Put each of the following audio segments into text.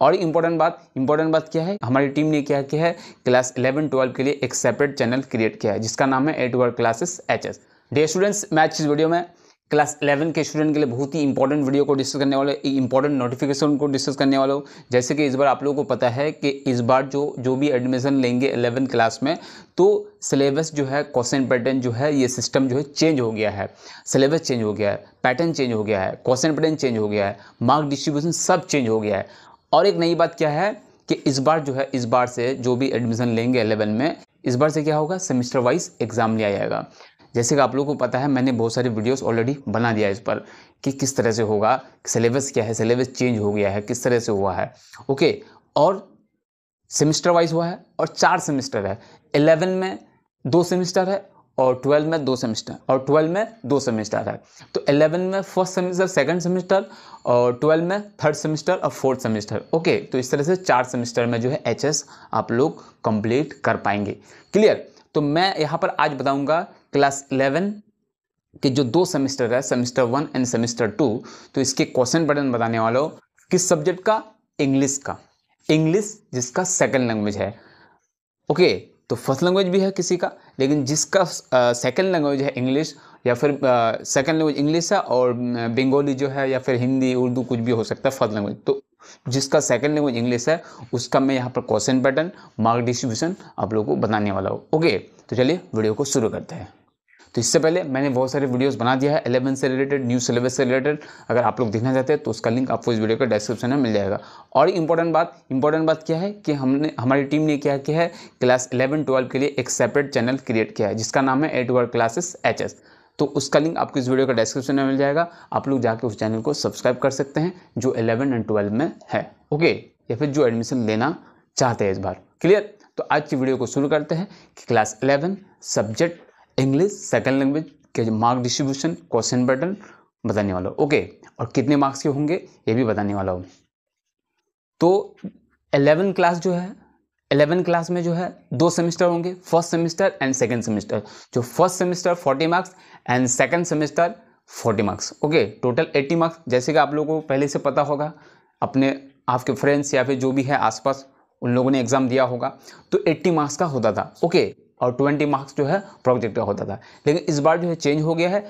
और इम्पोर्टेंट बात इंपॉर्टेंट बात क्या है हमारी टीम ने क्या किया है क्लास इलेवन ट्वेल्व के लिए एक सेपरेट चैनल क्रिएट किया है जिसका नाम है at world classes H S day students match इस वीडियो में क्लास 11 के स्टूडेंट के लिए बहुत ही इंपॉर्टेंट वीडियो को डिस्कस करने वाले इंपॉर्टेंट नोटिफिकेशन को डिस्कस करने वाले हो जैसे कि इस बार आप लोगों को पता है कि इस बार जो जो भी एडमिशन लेंगे 11 क्लास में तो सिलेबस जो है क्वेश्चन पैटर्न जो है ये सिस्टम जो है चेंज हो गया है सिलेबस चेंज हो गया है पैटर्न चेंज हो गया है क्वेश्चन पैटर्न चेंज हो गया है मार्क डिस्ट्रीब्यूशन सब चेंज हो गया है और एक नई बात क्या है कि इस बार जो है इस बार से जो भी एडमिशन लेंगे एलेवन में इस बार से क्या होगा सेमिस्टर वाइज एग्ज़ाम लिया जाएगा जैसे कि आप लोगों को पता है मैंने बहुत सारी वीडियोस ऑलरेडी बना दिया है इस पर कि किस तरह से होगा सिलेबस क्या है सिलेबस चेंज हो गया है किस तरह से हुआ है ओके और सेमिस्टर वाइज हुआ है और चार सेमिस्टर है एलेवन में दो सेमिस्टर है और ट्वेल्व में दो सेमेस्टर और ट्वेल्व में दो सेमेस्टर है तो इलेवन में फर्स्ट सेमेस्टर सेकंड सेमेस्टर और ट्वेल्व में थर्ड सेमेस्टर और फोर्थ सेमेस्टर ओके तो इस तरह से चार सेमेस्टर में जो है एच आप लोग कंप्लीट कर पाएंगे क्लियर तो मैं यहाँ पर आज बताऊँगा क्लास इलेवन के जो दो सेमेस्टर है semester one and semester two तो इसके क्वेश्चन बटन बताने वाला हो किस सब्जेक्ट का इंग्लिश का इंग्लिश जिसका सेकेंड लैंग्वेज है ओके okay, तो फर्स्ट लैंग्वेज भी है किसी का लेकिन जिसका सेकेंड लैंग्वेज है इंग्लिश या फिर सेकेंड लैंग्वेज इंग्लिश है और बंगाली जो है या फिर हिंदी उर्दू कुछ भी हो सकता है फर्स्ट लैंग्वेज तो जिसका सेकेंड लैंग्वेज इंग्लिश है उसका मैं यहाँ पर क्वेश्चन पैटर्न मार्क डिस्ट्रीब्यूशन आप लोगों को बनाने वाला हूँ ओके तो चलिए वीडियो को शुरू करते हैं तो इससे पहले मैंने बहुत सारे वीडियोस बना दिया है एलेवन से रिलेटेड न्यू सिलेबस से रिलेटेड अगर आप लोग देखना चाहते हैं तो उसका लिंक आपको इस वीडियो के डिस्क्रिप्शन में मिल जाएगा और इंपॉर्टेंट बात इंपॉर्टेंट बात क्या है कि हमने हमारी टीम ने क्या किया है क्लास इलेवन ट्वेल्व के लिए एक सेपरेट चैनल क्रिएट किया है जिसका नाम है at word classes H S तो उसका लिंक आपको इस वीडियो का डिस्क्रिप्शन में मिल जाएगा आप लोग जाके उस चैनल को सब्सक्राइब कर सकते हैं जो इलेवन एंड ट्वेल्व में है ओके या फिर जो एडमिशन लेना चाहते हैं इस बार क्लियर तो आज की वीडियो को शुरू करते हैं कि class eleven subject English second language के मार्क डिस्ट्रीब्यूशन क्वेश्चन पैटर्न बताने वाला हूँ ओके और कितने मार्क्स के होंगे ये भी बताने वाला हूँ तो एलेवन क्लास जो है एलेवन क्लास में जो है दो सेमेस्टर होंगे first semester and second semester जो first semester forty marks and second semester forty marks okay total eighty marks जैसे कि आप लोगों को पहले से पता होगा अपने आपके फ्रेंड्स या फिर जो भी है आसपास उन लोगों ने एग्ज़ाम दिया होगा तो एट्टी मार्क्स का होता था ओके okay, और ट्वेंटी मार्क्स जो है प्रोजेक्ट का होता था लेकिन इस बार जो है चेंज हो गया है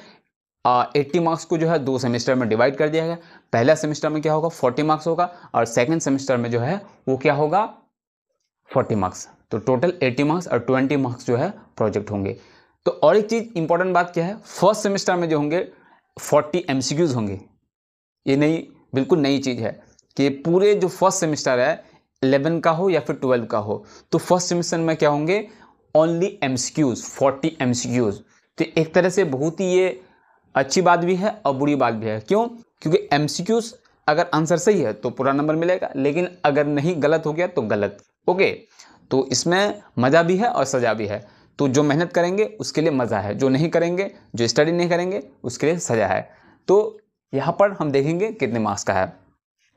एट्टी मार्क्स को जो है दो सेमेस्टर में डिवाइड कर दिया गया पहला सेमेस्टर में क्या होगा फोर्टी मार्क्स होगा और सेकेंड सेमेस्टर में जो है वो क्या होगा फोर्टी मार्क्स तो टोटल एट्टी मार्क्स और ट्वेंटी मार्क्स जो है प्रोजेक्ट होंगे तो और एक चीज़ इंपॉर्टेंट बात क्या है फर्स्ट सेमेस्टर में जो होंगे फोर्टी एम होंगे ये नई बिल्कुल नई चीज़ है कि पूरे जो फर्स्ट सेमेस्टर है इलेवन का हो या फिर ट्वेल्व का हो तो फर्स्ट सेमेस्टर में क्या होंगे only M C Qs forty M C Qs तो एक तरह से बहुत ही ये अच्छी बात भी है और बुरी बात भी है क्यों क्योंकि एम सी क्यूज़ अगर आंसर सही है तो पूरा नंबर मिलेगा लेकिन अगर नहीं गलत हो गया तो गलत ओके तो इसमें मज़ा भी है और सज़ा भी है तो जो मेहनत करेंगे उसके लिए मज़ा है जो नहीं करेंगे जो स्टडी नहीं करेंगे उसके लिए सज़ा है तो यहाँ पर हम देखेंगे कितने मार्क्स का है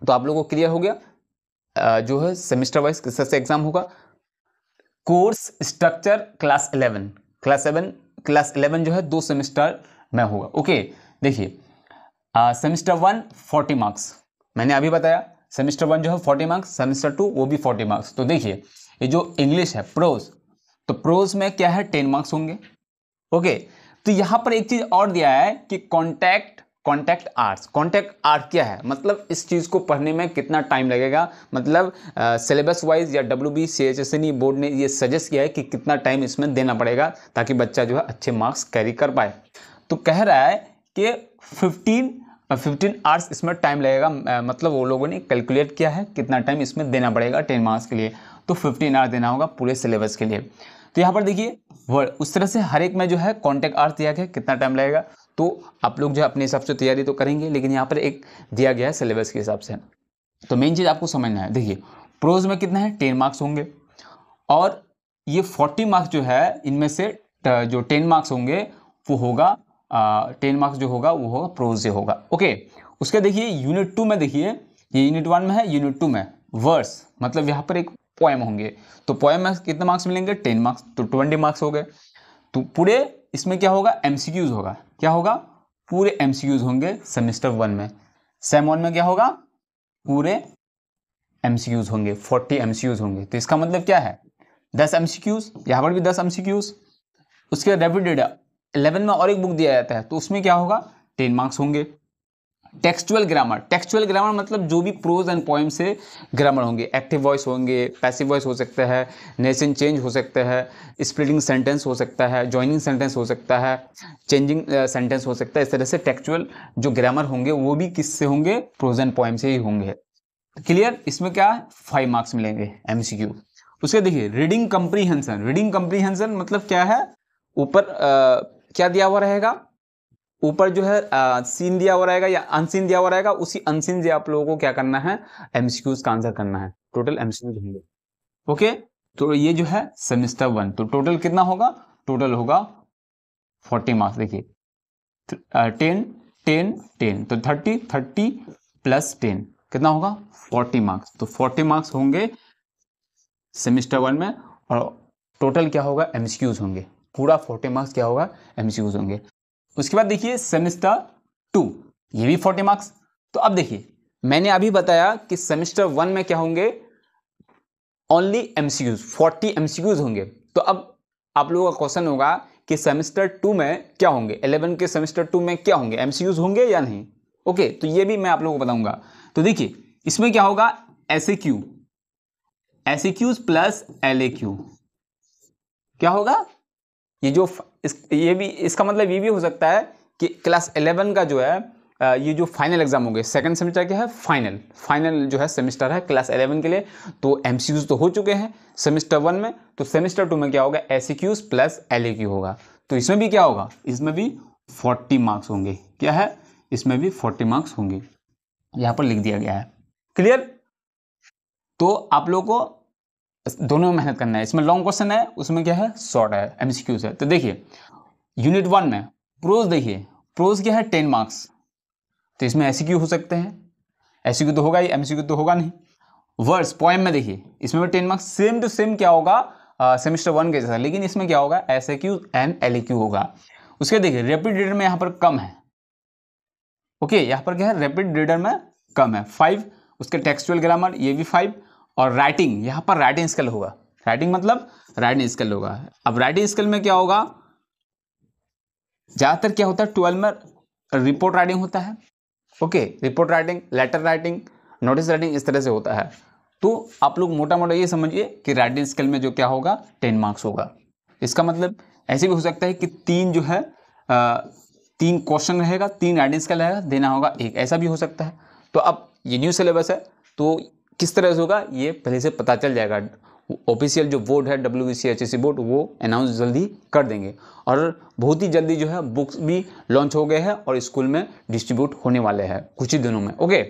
तो आप लोगों को क्लियर हो गया जो है सेमिस्टर वाइज किस तरह से एग्ज़ाम होगा course structure class eleven class seven class eleven जो है दो सेमेस्टर में होगा ओके देखिए सेमेस्टर वन फोर्टी मार्क्स मैंने अभी बताया सेमेस्टर वन जो है फोर्टी मार्क्स सेमेस्टर टू वो भी फोर्टी मार्क्स तो देखिए ये जो इंग्लिश है प्रोज तो प्रोज में क्या है टेन मार्क्स होंगे ओके तो यहाँ पर एक चीज़ और दिया है कि contact contact arts contact art क्या है मतलब इस चीज़ को पढ़ने में कितना टाइम लगेगा मतलब सिलेबस वाइज या W B C H S E ई बोर्ड ने ये सजेस्ट किया है कि कितना टाइम इसमें देना पड़ेगा ताकि बच्चा जो है अच्छे मार्क्स कैरी कर पाए तो कह रहा है कि फिफ्टीन फिफ्टीन आर्स इसमें टाइम लगेगा मतलब वो लोगों ने कैलकुलेट किया है कितना टाइम इसमें देना पड़ेगा टेन मार्क्स के लिए तो फिफ्टीन आर्स देना होगा पूरे सिलेबस के लिए तो यहाँ पर देखिए वर्ड उस तरह से हर एक में जो है कॉन्टैक्ट आर्ट दिया गया कितना टाइम लगेगा तो आप लोग जो है अपने हिसाब से तैयारी तो करेंगे लेकिन यहाँ पर एक दिया गया है सिलेबस के हिसाब से तो मेन चीज़ आपको समझना है देखिए प्रोज में कितना है टेन मार्क्स होंगे और ये फोर्टी मार्क्स जो है इनमें से जो टेन मार्क्स होंगे वो होगा टेन मार्क्स जो होगा वो होगा प्रोज से होगा ओके उसके देखिए यूनिट टू में देखिए ये यूनिट वन में है यूनिट टू में वर्स मतलब यहाँ पर एक पोएम होंगे तो पोएम में कितने मार्क्स मिलेंगे टेन मार्क्स तो ट्वेंटी मार्क्स हो गए तो पूरे इसमें क्या होगा एमसीक्यूज होगा क्या होगा पूरे एमसीक्यूज होंगे सेमिस्टर वन में सेम वन में क्या होगा पूरे एम होंगे फोर्टी एम होंगे तो इसका मतलब क्या है दस सी यहाँ पर भी दस एम उसके रेपिड डेटा इलेवन में और एक बुक दिया जाता है तो उसमें क्या होगा टेन मार्क्स होंगे टेक्सचुअल ग्रामर टेक्सचुअल ग्रामर मतलब जो भी प्रोज एंड पोइम से ग्रामर होंगे एक्टिव वॉइस होंगे पैसिव वॉइस हो सकता है नेशन चेंज हो सकता है स्प्लिटिंग सेंटेंस हो सकता है ज्वाइनिंग सेंटेंस हो सकता है चेंजिंग सेंटेंस हो सकता है इस तरह से टेक्चुअल जो ग्रामर होंगे वो भी किससे होंगे प्रोज एंड पोइम से ही होंगे क्लियर इसमें क्या फाइव मार्क्स मिलेंगे एम उसके देखिए रीडिंग कंप्रीहेंसन रीडिंग कंप्रीहेंसन मतलब क्या है ऊपर क्या दिया हुआ रहेगा ऊपर जो है सीन दिया हुआ रहेगा या अनसीन दिया हुआ रहेगा उसी अनसीन से आप लोगों को क्या करना है एमसीक्यूज का आंसर करना है टोटल एमसीक्यूज होंगे ओके तो ये जो है सेमिस्टर वन तो टोटल कितना होगा टोटल होगा फोर्टी मार्क्स देखिए टेन टेन टेन तो थर्टी थर्टी प्लस टेन कितना होगा फोर्टी मार्क्स तो फोर्टी मार्क्स होंगे सेमिस्टर वन में और टोटल क्या होगा एमसीक्यूज होंगे पूरा फोर्टी मार्क्स क्या होगा एमसीक्यूज होंगे उसके बाद देखिए सेमिस्टर टू ये भी फोर्टी मार्क्स तो अब देखिए मैंने अभी बताया कि सेमिस्टर वन में क्या होंगे only M C Qs forty M C Qs होंगे तो अब आप लोगों का क्वेश्चन होगा कि सेमिस्टर टू में क्या होंगे एलेवन के सेमिस्टर टू में क्या होंगे एम सी यूज होंगे या नहीं ओके तो ये भी मैं आप लोगों को बताऊंगा तो देखिए इसमें क्या होगा S A Q S A Qs plus L A Q क्या होगा ये जो इस ये भी इसका मतलब ये भी हो सकता है कि क्लास एलेवन का जो है ये जो फाइनल एग्ज़ाम होंगे सेकंड सेमेस्टर क्या है फाइनल फाइनल जो है सेमेस्टर है क्लास एलेवन के लिए तो एम तो हो चुके हैं सेमेस्टर वन में तो सेमेस्टर टू में क्या होगा एस प्लस एल होगा तो इसमें भी क्या होगा इसमें भी फोर्टी मार्क्स होंगे क्या है इसमें भी फोर्टी मार्क्स होंगे यहाँ पर लिख दिया गया है क्लियर तो आप लोगों को दोनों में मेहनत करना है इसमें लॉन्ग क्वेश्चन है उसमें क्या है शॉर्ट है एमसीक्यूज है तो देखिए यूनिट वन में प्रोज देखिए प्रोज क्या है टेन मार्क्स तो इसमें एस e हो सकते हैं एस e तो होगा ही एम तो होगा नहीं वर्ड्स पॉइंट में देखिए इसमें भी ten marks sem two sem क्या होगा सेमिस्टर वन के जैसा लेकिन इसमें क्या होगा S A Q and L Q होगा उसके देखिए रेपिड रीडर में यहाँ पर कम है ओके यहाँ पर क्या है रेपिड रीडर में कम है फाइव उसके टेक्सचुअल ग्रामर ये भी फाइव और राइटिंग यहाँ पर राइटिंग स्किल होगा राइटिंग मतलब राइटिंग स्किल होगा अब राइटिंग स्किल में क्या होगा ज़्यादातर क्या होता है ट्वेल्व में रिपोर्ट राइटिंग होता है okay report writing letter writing notice writing इस तरह से होता है तो आप लोग मोटा मोटा ये समझिए कि राइटिंग स्किल में जो क्या होगा टेन मार्क्स होगा इसका मतलब ऐसे भी हो सकता है कि तीन जो है आ, तीन क्वेश्चन रहेगा तीन राइटिंग स्किल रहेगा देना होगा एक ऐसा भी हो सकता है तो अब ये न्यू सिलेबस है तो किस तरह से होगा ये पहले से पता चल जाएगा ऑफिशियल जो बोर्ड है डब्ल्यू बी सी बोर्ड वो अनाउंस जल्दी कर देंगे और बहुत ही जल्दी जो है बुक्स भी लॉन्च हो गए हैं और स्कूल में डिस्ट्रीब्यूट होने वाले हैं कुछ ही दिनों में ओके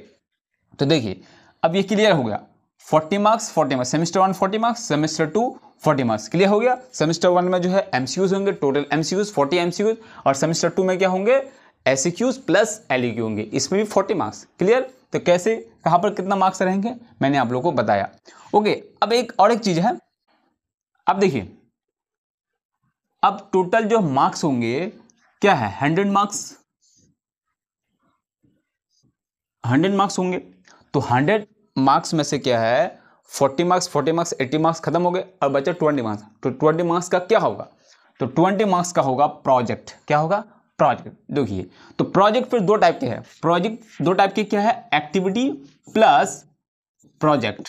तो देखिए अब ये क्लियर हो गया forty marks forty marks semester one forty marks semester two forty marks clear हो गया सेमेस्टर वन में जो है एम होंगे टोटल एमसीक्यूज फोर्टी एमसीक्यूज और सेमेस्टर टू में क्या होंगे एसीक्यूज प्लस एलईक्यू होंगे इसमें भी फोर्टी मार्क्स क्लियर तो कैसे कहाँ पर कितना मार्क्स रहेंगे मैंने आप लोगों को बताया ओके अब एक और एक चीज़ है अब देखिए अब टोटल जो मार्क्स होंगे क्या है हंड्रेड मार्क्स हंड्रेड मार्क्स होंगे तो हंड्रेड मार्क्स में से क्या है forty marks forty marks eighty marks खत्म हो गए और बचा ट्वेंटी मार्क्स तो ट्वेंटी मार्क्स का क्या होगा तो ट्वेंटी मार्क्स का होगा प्रोजेक्ट क्या होगा प्रोजेक्ट देखिए तो प्रोजेक्ट फिर दो टाइप के हैं प्रोजेक्ट दो टाइप के क्या है एक्टिविटी प्लस प्रोजेक्ट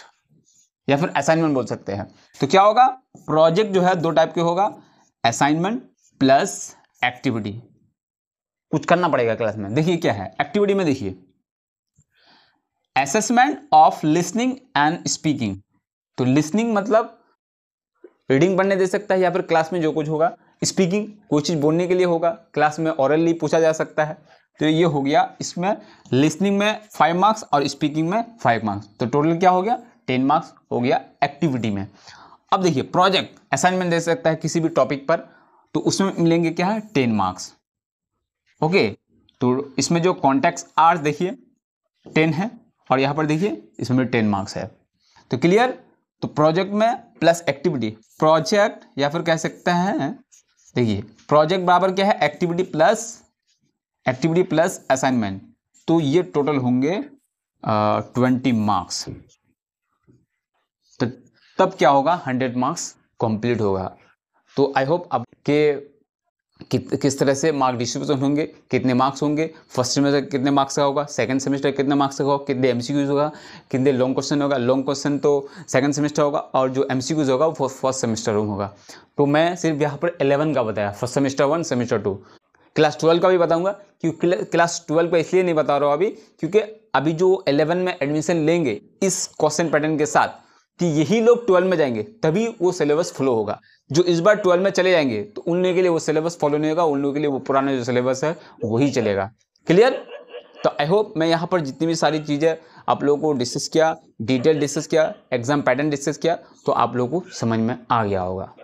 या फिर असाइनमेंट बोल सकते हैं तो क्या होगा प्रोजेक्ट जो है दो टाइप के होगा असाइनमेंट प्लस एक्टिविटी कुछ करना पड़ेगा क्लास में देखिए क्या है एक्टिविटी में देखिए assessment of listening and speaking तो लिसनिंग मतलब रीडिंग पढ़ने दे सकता है या फिर क्लास में जो कुछ होगा स्पीकिंग कोई चीज़ बोलने के लिए होगा क्लास में औरली पूछा जा सकता है तो ये हो गया इसमें लिसनिंग में फाइव मार्क्स और स्पीकिंग में फाइव मार्क्स तो टोटल क्या हो गया टेन मार्क्स हो गया एक्टिविटी में अब देखिए प्रोजेक्ट असाइनमेंट दे सकता है किसी भी टॉपिक पर तो उसमें मिलेंगे क्या है टेन मार्क्स ओके तो इसमें जो कॉन्टेक्ट आर्स देखिए टेन है और यहाँ पर देखिए इसमें टेन मार्क्स है तो क्लियर तो प्रोजेक्ट में प्लस एक्टिविटी प्रोजेक्ट या फिर कह सकते हैं देखिए प्रोजेक्ट बराबर क्या है activity plus activity plus assignment तो ये टोटल होंगे ट्वेंटी मार्क्स तो तब क्या होगा हंड्रेड मार्क्स कंप्लीट होगा तो आई होप आपके कि, किस तरह से मार्क डिस्ट्रीब्यूशन होंगे कितने मार्क्स होंगे फर्स्ट सेमेस्टर कितने मार्क्स का होगा सेकंड सेमेस्टर कितने मार्क्स का होगा कितने एमसीक्यूज होगा कितने लॉन्ग क्वेश्चन होगा लॉन्ग क्वेश्चन तो सेकंड सेमेस्टर होगा और जो एमसीक्यूज होगा वो फर्स्ट सेमेस्टर में होगा तो मैं सिर्फ यहाँ पर एलेवन का बताया first semester one semester two class twelve का भी बताऊंगा क्योंकि क्लास ट्वेल्व का इसलिए नहीं बता रहा हूँ अभी क्योंकि अभी जो एलेवन में एडमिशन लेंगे इस क्वेश्चन पैटर्न के साथ कि यही लोग ट्वेल्व में जाएंगे तभी वो सिलेबस फ्लो होगा जो इस बार ट्वेल्व में चले जाएंगे तो उन लोगों के लिए वो सिलेबस फॉलो नहीं होगा उन लोगों के लिए वो पुराना जो सिलेबस है वही चलेगा क्लियर तो आई होप मैं यहाँ पर जितनी भी सारी चीज़ें आप लोगों को डिस्कस किया डिटेल डिस्कस किया एग्जाम पैटर्न डिस्कस किया तो आप लोगों को समझ में आ गया होगा